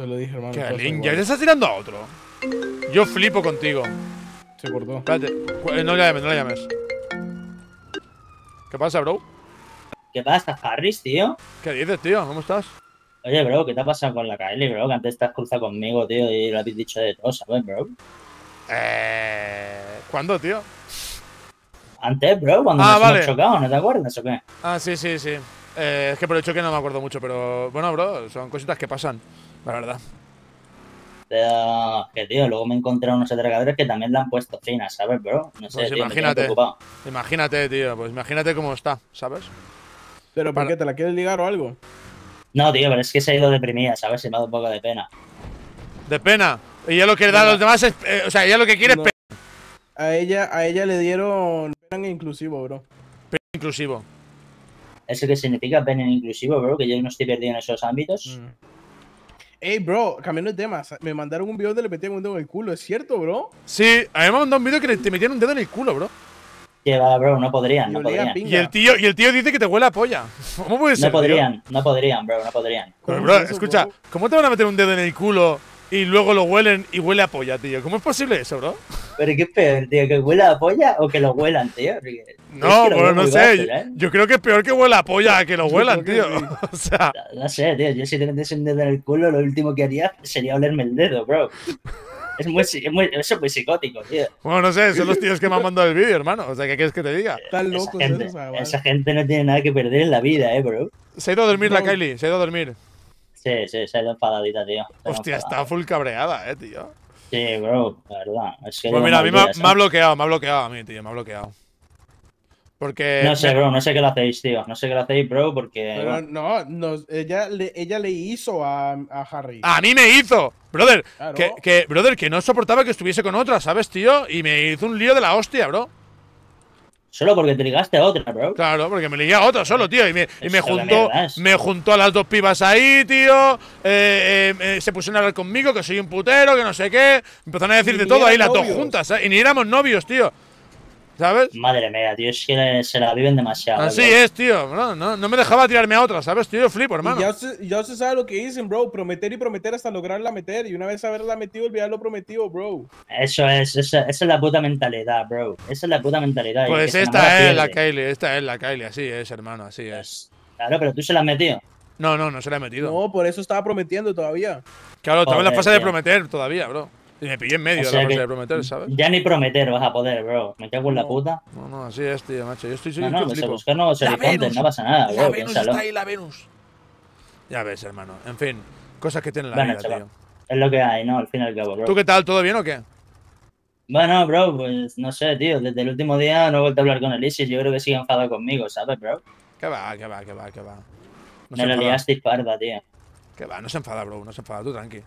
Te lo dije, hermano. Qué ninja! ya te estás tirando a otro. Yo flipo contigo. Se cortó. Espérate, eh, no la llames, no la llames. ¿Qué pasa, bro? ¿Qué pasa, Harris, tío? ¿Qué dices, tío? ¿Cómo estás? Oye, bro, ¿qué te ha pasado con la Kylie, bro? Que antes te has cruzado conmigo, tío, y lo habéis dicho de todo, ¿sabes, bro? Eh... ¿Cuándo, tío? Antes, bro, cuando ah, vale. chocado, ¿no te acuerdas o qué? Ah, sí, sí, sí. Eh, es que por el choque no me acuerdo mucho, pero bueno, bro, son cositas que pasan la verdad. que tío, luego me encontré unos atracadores que también le han puesto fina, ¿sabes, bro? No sé, pues imagínate, imagínate, tío, pues imagínate cómo está, ¿sabes? ¿Pero por qué? ¿Te la quieres ligar o algo? No, tío, pero es que se ha ido deprimida, ¿sabes? Se me ha dado un poco de pena. ¿De pena? Y Ella lo que le da a los demás es. Eh, o sea, ella lo que quiere es A ella, a ella le dieron pena inclusivo, bro. Pena inclusivo. ¿Eso qué significa pena inclusivo, bro? Que yo no estoy perdido en esos ámbitos. Mm. Ey, bro, cambiando de tema, me mandaron un video donde le metían un dedo en el culo, ¿es cierto, bro? Sí, a mí me mandaron un video que le, te metían un dedo en el culo, bro. va, bro, no podrían, no podrían. Y el, tío, y el tío dice que te huele a polla. ¿Cómo puede ser? No podrían, no podrían, bro, no podrían. Pero, bro, escucha, ¿cómo te van a meter un dedo en el culo y luego lo huelen y huele a polla, tío. ¿Cómo es posible eso, bro? Pero ¿qué es peor, tío? ¿Que huela a polla o que lo huelan, tío? no, pero no sé. ¿eh? Yo creo que es peor que huela a polla a que lo huelan, tío. o sea... No, sé, tío. Yo si te metes un dedo en el culo, lo último que haría sería olerme el dedo, bro. Es muy, es muy, eso es muy psicótico, tío. Bueno, no sé, son los tíos que me han mandado el vídeo, hermano. O sea, ¿qué quieres que te diga? Están locos, esa gente, esa gente no tiene nada que perder en la vida, eh, bro. Se ha ido a dormir la Kylie, se ha ido a dormir. Sí, sí, se ha ido enfadadita, tío. Hostia, está full cabreada, eh, tío. Sí, bro, la verdad. pues mira, a mí me, ha eh. bloqueado, me ha bloqueado a mí, tío, me ha bloqueado. Porque. No sé, bro, no sé qué lo hacéis, tío. No sé qué lo hacéis, bro, porque. no, no ella, le, ella le hizo a, a, Harry. ¡A mí me hizo! Brother, que, brother, que no soportaba que estuviese con otra, ¿sabes, tío? Y me hizo un lío de la hostia, bro. Solo porque te ligaste a otra, bro. Claro, porque me ligué a otra solo, tío. Y me, me juntó, a las dos pibas ahí, tío. Eh, eh, eh, se pusieron a hablar conmigo, que soy un putero, que no sé qué. Empezaron a decir de todo ahí las dos juntas. Y ni éramos novios, tío. ¿sabes? Madre mía, tío, es que se la viven demasiado. Así es, tío, bro, no, me dejaba tirarme a otra, ¿sabes? Tío, flipo, hermano. Ya se, sabe lo que dicen, bro, prometer y prometer hasta lograrla meter, y una vez haberla metido, olvidar lo prometido, bro. Eso es, esa, es la puta mentalidad, bro, esa es la puta mentalidad. Pues esta es la Kylie, esta es la Kylie, así es, hermano, así es. Pues, claro, pero tú se la has metido. No, no, no se la he metido. No, por eso estaba prometiendo todavía. Claro, estaba en la fase de prometer todavía, bro me pillé en medio la de Prometer, ¿sabes? Ya ni Prometer vas a poder, bro. Me cago en la puta. No, no, así es, tío, macho. Yo estoy No, no, no se buscan no se no pasa nada, bro. La Venus está ahí, la Venus. Ya ves, hermano. En fin, cosas que tiene la vida, tío. Es lo que hay, ¿no? Al fin y al cabo, bro. ¿Tú qué tal? ¿Todo bien o qué? Bueno, bro, pues no sé, tío. Desde el último día no he vuelto a hablar con Elisis. Yo creo que sigue enfadado conmigo, ¿sabes, bro? Que va, que va, que va, que va. No me lo liaste parda, tío. Que va, no se enfada, bro. No se enfada. Tú tranqui.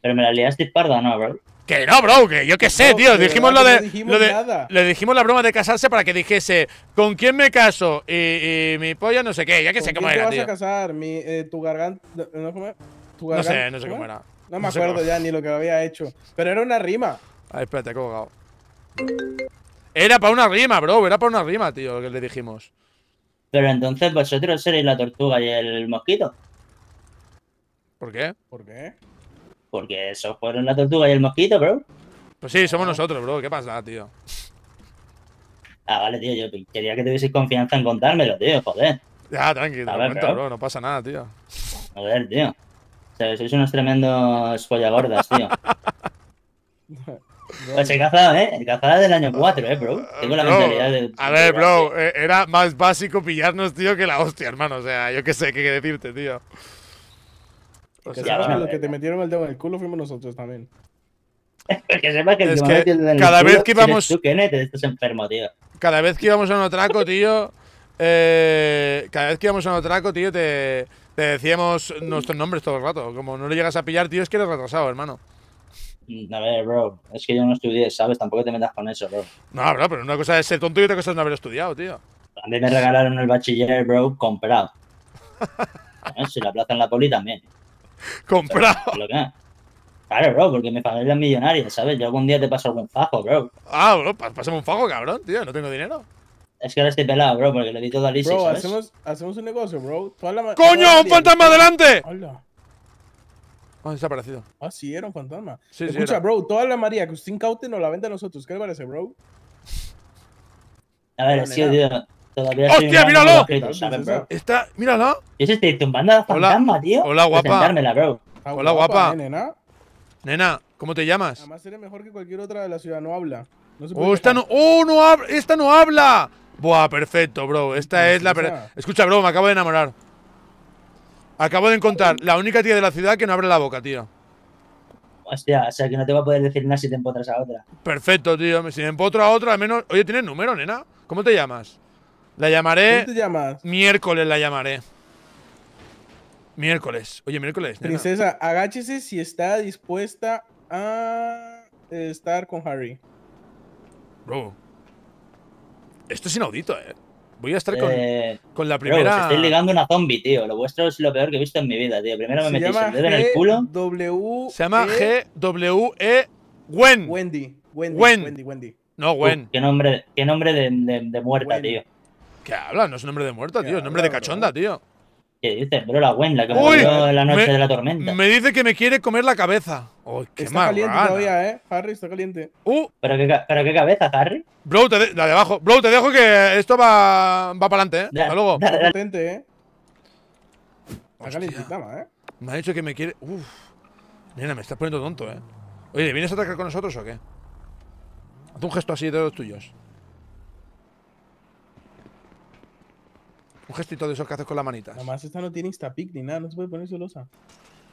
Pero me la liaste parda, ¿no, bro? Que no, bro, que yo qué sé, tío. Dijimos lo de, lo de Le dijimos la broma de casarse para que dijese, ¿con quién me caso? Y, mi polla no sé qué, ya que sé cómo era, tío. ¿Con quién te vas a casar? Mi, eh, tu garganta… No, ¿Tu garganta? no sé, no sé cómo era. No me acuerdo ya ni lo que había hecho. Pero era una rima. Ay, espérate, que he Era para una rima, bro. Era para una rima, tío, lo que le dijimos. Pero entonces vosotros seréis la tortuga y el mosquito. ¿Por qué? ¿Por qué? Porque eso fueron la tortuga y el mosquito, bro. Pues sí, somos nosotros, bro. ¿Qué pasa, tío? Ah, vale, tío. Yo quería que tuvieseis confianza en contármelo, tío. Joder. Ya, tranquilo. tranquilo. ver, bro. No pasa nada, tío. A ver, tío. O sea, sois unos tremendos follagordas, tío. Pues he cazada, ¿eh? El cazada del año 4, ¿eh, bro? Tengo la mentalidad de... A ver, bro, eh, era más básico pillarnos, tío, que la hostia, hermano. O sea, yo qué sé, qué decirte, tío que te metieron el dedo en el culo fuimos nosotros también. que, es que cada vez que íbamos. Tú, Kenneth, estás enfermo, tío. Cada vez que íbamos a un atraco, tío. Eh, cada vez que íbamos a un atraco, tío, te, decíamos nuestros nombres todo el rato. Como no le llegas a pillar, tío, es que eres retrasado, hermano. Mm, a ver, bro, es que yo no estudié, ¿sabes? Tampoco te metas con eso, bro. No, bro, pero una cosa es ser tonto y otra cosa es no haber estudiado, tío. A mí me regalaron el bachiller, bro, comprado. Si la plaza en la poli también. Comprado. Claro, bro, porque me familia es millonaria, ¿sabes? Yo algún día te paso algún fajo, bro. Ah, bro, pásame un fajo, cabrón, tío. No tengo dinero. Es que ahora estoy pelado, bro, porque le di todo a Lizzie, Bro, Hacemos, hacemos un negocio, bro. ¡Coño! ¡Un fantasma adelante! ¡Hola! Ah, desaparecido. Ah, sí, era un fantasma. Escucha, bro, toda la María que usted incaute nos la vende a nosotros. ¿Qué le parece, bro? A ver, sí, tío. ¡Hostia, míralo! Está, fantasma, tío. Hola, pues guapa. Hola, guapa. Nena. ¿cómo te llamas? Además, eres mejor que cualquier otra de la ciudad. No habla. oh, esta no, oh, no habla! ¡Esta no habla! Buah, perfecto, bro. Esta es la. Escucha, bro, me acabo de enamorar. Acabo de encontrar la única tía de la ciudad que no abre la boca, tío. Hostia, o sea que no te va a poder decir nada si te empotras a otra. Perfecto, tío. Si me empotro a otra, al menos. Oye, ¿tienes número, nena? ¿Cómo te llamas? La llamaré. ¿Cómo te llamas? Miércoles la llamaré. Miércoles. Oye, miércoles. Princesa, agáchese si está dispuesta a eh, estar con Harry. Bro. Esto es inaudito, eh. Voy a estar con, eh, con la primera. Bro, os estoy ligando una zombie, tío. Lo vuestro es lo peor que he visto en mi vida, tío. Primero me metí el dedo en el culo. E se llama G-W-E Gwen. Wendy. Wendy. Wendy. No, Gwen. qué nombre, de, muerta, tío. ¿Qué habla? No es nombre de muerta, tío. Es nombre de cachonda, tío. ¿Qué dices, bro? La Gwen, la que murió en la noche de la tormenta. Me dice que me quiere comer la cabeza. Uy, qué Está caliente todavía, ¿eh? Harry, está caliente. Uh. ¿Pero, qué, cabeza, Harry? Bro, te de, abajo. Bro, te dejo que esto va, va para adelante, ¿eh? Hasta luego. Potente, eh. Está ¿eh? Me ha dicho que me quiere… Uf. Nena, me estás poniendo tonto, ¿eh? Oye, ¿vienes a atacar con nosotros o qué? Haz un gesto así de los tuyos. Un gestito de esos que haces con las manitas. Además, esta no tiene instapic ni nada, no se puede poner celosa.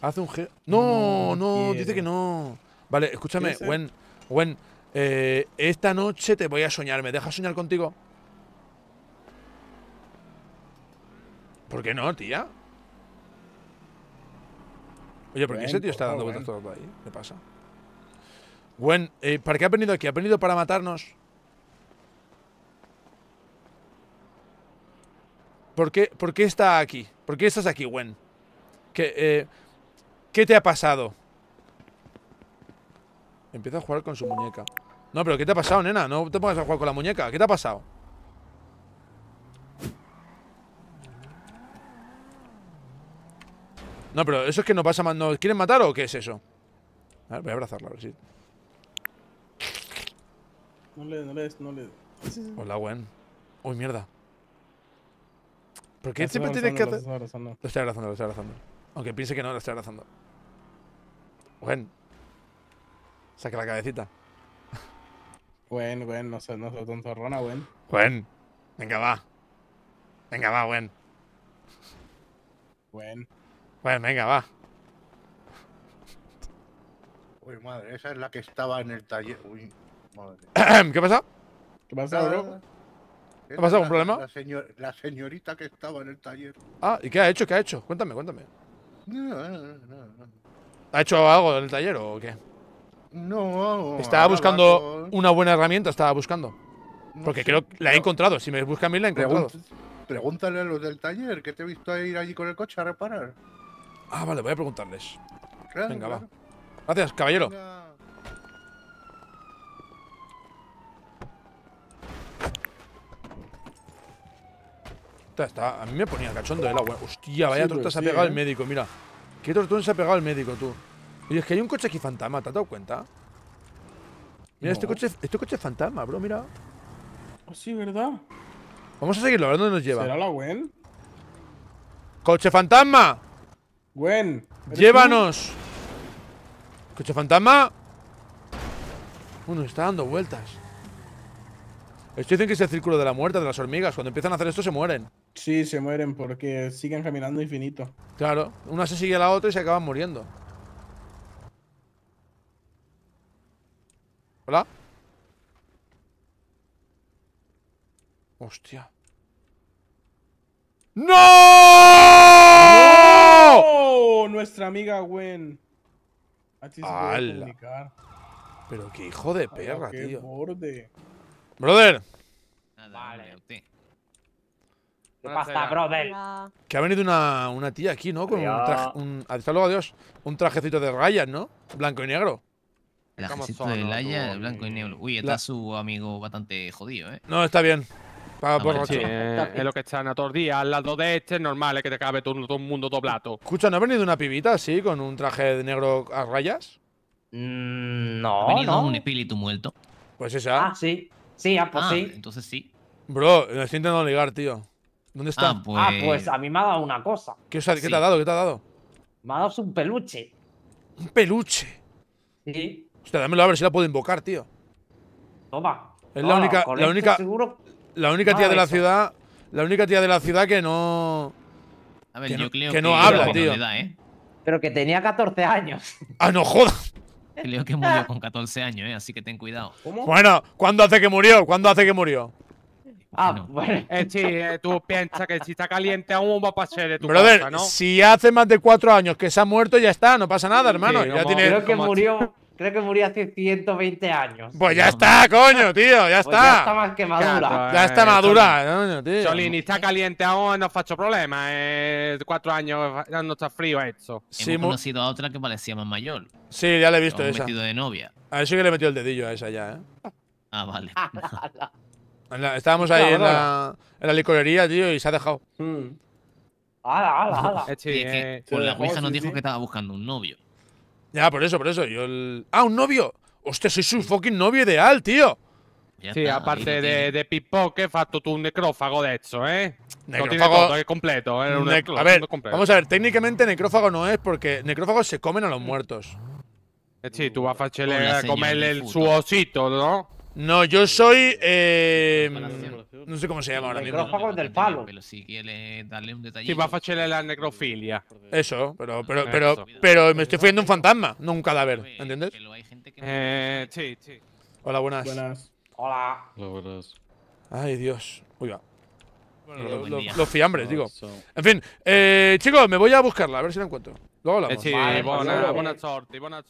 Hace un No, no, dice que no. Vale, escúchame, Gwen. Gwen, eh, esta noche te voy a soñar. ¿Me dejas soñar contigo? ¿Por qué no, tía? Oye, ¿por qué ese tío está dando vueltas todo ahí? ¿Qué pasa? Gwen, eh, ¿para qué ha venido aquí? ¿Ha venido para matarnos? ¿Por qué, está aquí? ¿Por qué estás aquí, Gwen? ¿Qué, eh, ¿Qué te ha pasado? Empieza a jugar con su muñeca. No, pero ¿qué te ha pasado, nena? No te pongas a jugar con la muñeca. ¿Qué te ha pasado? No, pero eso es que no pasa más. ¿No quieren matar o qué es eso? A ver, voy a abrazarla, a ver si. No le, no le, no Hola, Gwen. Uy, mierda. Porque siempre tienes que. Lo estoy abrazando, lo estoy abrazando. Aunque piense que no, lo estoy abrazando. Bueno. Saca la cabecita. Buen, buen, no sé, no soy rona buen. Buen. Venga, va. Venga, va, buen. Buen. Buen, venga, va. Uy, madre, esa es la que estaba en el taller. Uy, madre. ¿Qué pasa? ¿Qué pasa, bro? ¿Ha pasado algún problema? La, señorita que estaba en el taller. Ah, ¿y qué ha hecho? ¿Qué ha hecho? Cuéntame, cuéntame. No, no, no, ¿Ha hecho algo en el taller o qué? No. Estaba buscando una buena herramienta, estaba buscando. Porque creo que la he encontrado. Si me buscan, a mí, la he encontrado. Pregúntale a los del taller que te he visto ir allí con el coche a reparar. Ah, vale, voy a preguntarles. Venga, va. Gracias, caballero. a mí me ponía cachondo el agua. Hostia, vaya sí, torta pues se ha pegado ¿eh? el médico, mira. ¿Qué tortón se ha pegado el médico, tú? Oye, es que hay un coche aquí fantasma, ¿te has dado cuenta? Mira, este, coche, este coche fantasma, bro, mira. ¿Ah, sí, ¿verdad? Vamos a seguirlo, a ver dónde nos lleva. ¿Será la Gwen? ¡Coche fantasma! ¡Gwen! ¡Llévanos! ¿Coche fantasma? Uno está dando vueltas. Esto dicen que es el círculo de la muerte de las hormigas. Cuando empiezan a hacer esto se mueren. Sí, se mueren porque siguen caminando infinito. Claro, una se sigue a la otra y se acaban muriendo. ¿Hola? Hostia. ¡No! Nuestra amiga Gwen. Así Pero qué hijo de perra, tío. qué Borde. Brother. vale. ¿Qué pasa, brother? Que ha venido una, tía aquí, ¿no? Con un traje. hasta luego, adiós. Un trajecito de rayas, ¿no? Blanco y negro. de blanco y negro. Uy, está su amigo bastante jodido, ¿eh? No, está bien. pa, por eh, es lo que están a todos los días. Las lado de este es normal, que te cabe todo, el mundo todo plato. Escucha, ¿no ha venido una pibita así, con un traje de negro a rayas? Mm, no, ha venido un espíritu muerto. Pues esa. Ah, sí. Sí, ah, pues ah, sí. Entonces sí. Bro, me estoy intentando ligar, tío. ¿Dónde ah, está? Pues ah, pues, a mí me ha dado una cosa. ¿Qué, te ha dado? ¿Qué te ha dado? Me ha dado un peluche. ¿Un peluche? Sí. Hostia, dámelo a ver si la puedo invocar, tío. Toma. Es la única. La única, la única tía de la ciudad. La única tía de la ciudad que no. A ver, que yo que, no habla, tío. ¿eh? Pero que tenía 14 años. ¡Ah, no jodas! Creo que murió con 14 años, ¿eh? así que ten cuidado. ¿Cómo? Bueno, ¿cuándo hace que murió? ¿Cuándo hace que murió? Ah, bueno. Eh, eh, tú piensas que si está caliente aún va a pasar de tu Brother, casa, ¿no? si hace más de cuatro años que se ha muerto, ya está, no pasa nada, hermano. Creo que murió... Creo que murió hace 120 años. Pues ya está, coño, tío, ya pues está. Ya está más que madura. ya eh, está madura, coño, tío. Solini está caliente aún, no hecho problema. Eh, cuatro años, ya no está frío esto. Sí, Hemos conocido a otra que parecía más mayor. Sí, ya le he visto esa. esa. metido de novia. A ver que le metió el dedillo a esa ya, ¿eh? Ah, vale. estábamos ahí en, la, en, licorería, tío, y se ha dejado. ¡Hala, hala, hala! la Ouija nos dijo que estaba buscando un novio. Ya, por eso, por eso. Yo ¡Ah, un novio! ¡Hostia, soy su fucking novio ideal, tío! sí, aparte de, de que facto tú un necrófago de hecho, ¿eh? Necrófago. es completo, un vamos a ver, técnicamente necrófago no es porque necrófagos se comen a los muertos. Eh, sí, tú vas a, a comerle el, su osito, ¿no? No, yo soy. Eh, no sé cómo se llama ahora mismo. del palo. Pero si quiere darle un detalle. Si va a la necrofilia. Eso, pero, pero, pero, pero me estoy fuiendo un fantasma, no un cadáver, ¿entiendes? Eh, sí, sí. Hola, buenas. Buenas. Hola. Hola, buenas. Ay, Dios. Uy, va. Bueno, los, fiambres, digo. En fin, eh, chicos, me voy a buscarla, a ver si la encuentro. Luego hablamos. Sí, Buenas buena, pues, buena eh. buena